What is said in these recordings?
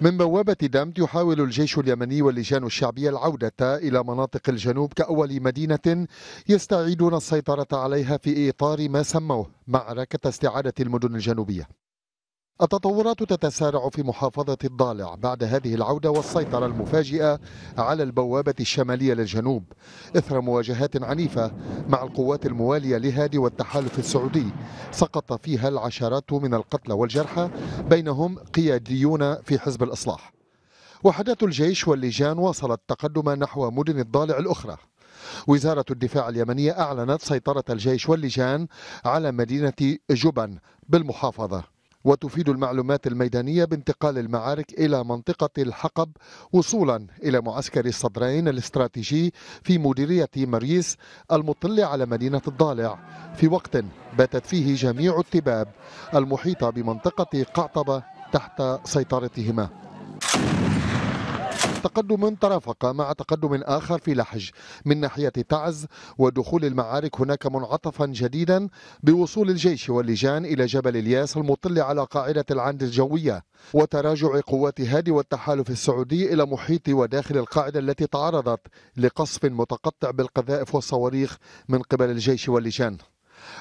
من بوابة دمت يحاول الجيش اليمني واللجان الشعبية العودة إلى مناطق الجنوب كأول مدينة يستعيدون السيطرة عليها في إطار ما سموه معركة استعادة المدن الجنوبية التطورات تتسارع في محافظة الضالع بعد هذه العودة والسيطرة المفاجئة على البوابة الشمالية للجنوب إثر مواجهات عنيفة مع القوات الموالية لهادي والتحالف السعودي سقط فيها العشرات من القتلى والجرحى بينهم قياديون في حزب الإصلاح وحدات الجيش واللجان واصلت تقدم نحو مدن الضالع الأخرى وزارة الدفاع اليمنية أعلنت سيطرة الجيش واللجان على مدينة جبن بالمحافظة وتفيد المعلومات الميدانية بانتقال المعارك إلى منطقة الحقب وصولا إلى معسكر الصدرين الاستراتيجي في مديرية مريس المطل على مدينة الضالع في وقت باتت فيه جميع التباب المحيطة بمنطقة قعطبة تحت سيطرتهما تقدم ترافق مع تقدم آخر في لحج من ناحية تعز ودخول المعارك هناك منعطفا جديدا بوصول الجيش واللجان إلى جبل الياس المطل على قاعدة العند الجوية وتراجع قوات هادي والتحالف السعودي إلى محيط وداخل القاعدة التي تعرضت لقصف متقطع بالقذائف والصواريخ من قبل الجيش واللجان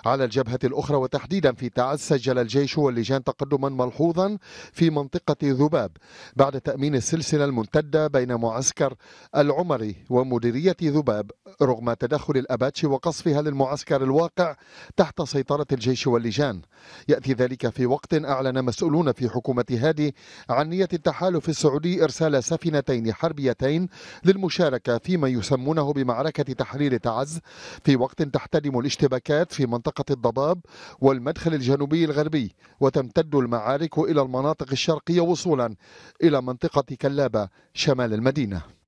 على الجبهة الأخرى وتحديدا في تعز سجل الجيش واللجان تقدما ملحوظا في منطقة ذباب بعد تأمين السلسلة الممتدة بين معسكر العمري ومديرية ذباب رغم تدخل الأباتشي وقصفها للمعسكر الواقع تحت سيطرة الجيش واللجان يأتي ذلك في وقت أعلن مسؤولون في حكومة هادي عن نية التحالف السعودي إرسال سفينتين حربيتين للمشاركة فيما يسمونه بمعركة تحرير تعز في وقت تحتدم الاشتباكات في منطقة الضباب والمدخل الجنوبي الغربي وتمتد المعارك إلى المناطق الشرقية وصولا إلى منطقة كلابة شمال المدينة